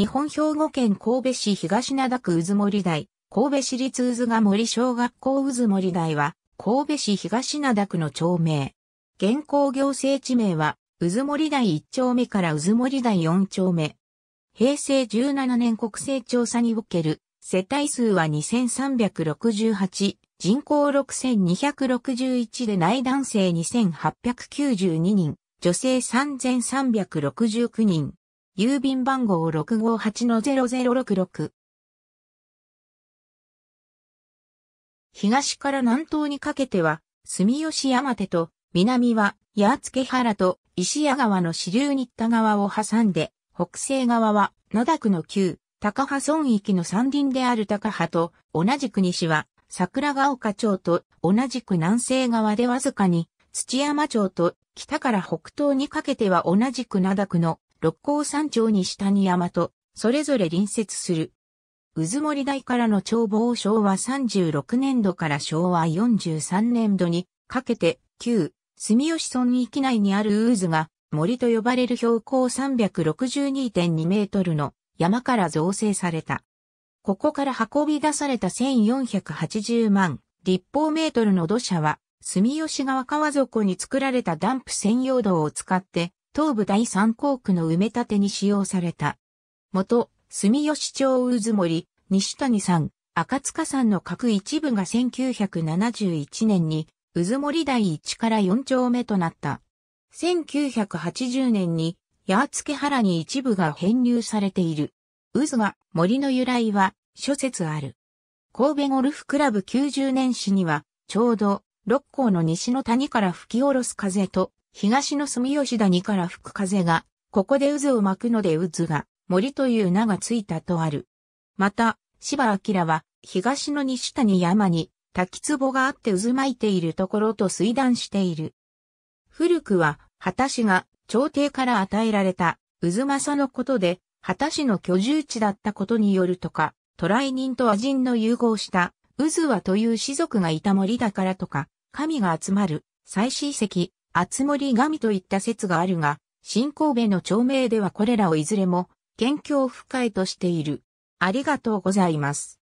日本兵庫県神戸市東灘区渦森台、神戸市立渦ヶ森小学校渦森台は、神戸市東灘区の町名。現行行政地名は、渦森台1丁目から渦森台4丁目。平成17年国勢調査における、世帯数は2368、人口6261で内男性2892人、女性3369人。郵便番号658-0066。東から南東にかけては、住吉山手と、南は、八付原と、石屋川の支流新田川を挟んで、北西側は、灘区の旧、高波村域の山林である高波と、同じく西は、桜ヶ丘町と、同じく南西側でわずかに、土山町と、北から北東にかけては同じく灘区の六甲山頂に下に山と、それぞれ隣接する。渦森台からの眺望を昭和36年度から昭和43年度にかけて、旧住吉村域内にある渦が森と呼ばれる標高362.2メートルの山から造成された。ここから運び出された1480万立方メートルの土砂は、住吉川川底に作られたダンプ専用道を使って東部第三校区の埋め立てに使用された。元、住吉町渦森、西谷さん、赤塚さんの各一部が1971年に、渦森第1から4丁目となった。1980年に、八月原に一部が編入されている。渦は森の由来は諸説ある。神戸ゴルフクラブ90年史には、ちょうど、六甲の西の谷から吹き下ろす風と、東の住吉谷から吹く風が、ここで渦を巻くので渦が、森という名がついたとある。また、芝明は、東の西谷山に、滝壺があって渦巻いているところと推断している。古くは、畑氏が、朝廷から与えられた、渦政のことで、畑氏の居住地だったことによるとか、渡来人と和人の融合した、渦和という氏族がいた森だからとか、神が集まる、祭祀石、厚森神といった説があるが、新神戸の町名ではこれらをいずれも、県境不快としている。ありがとうございます。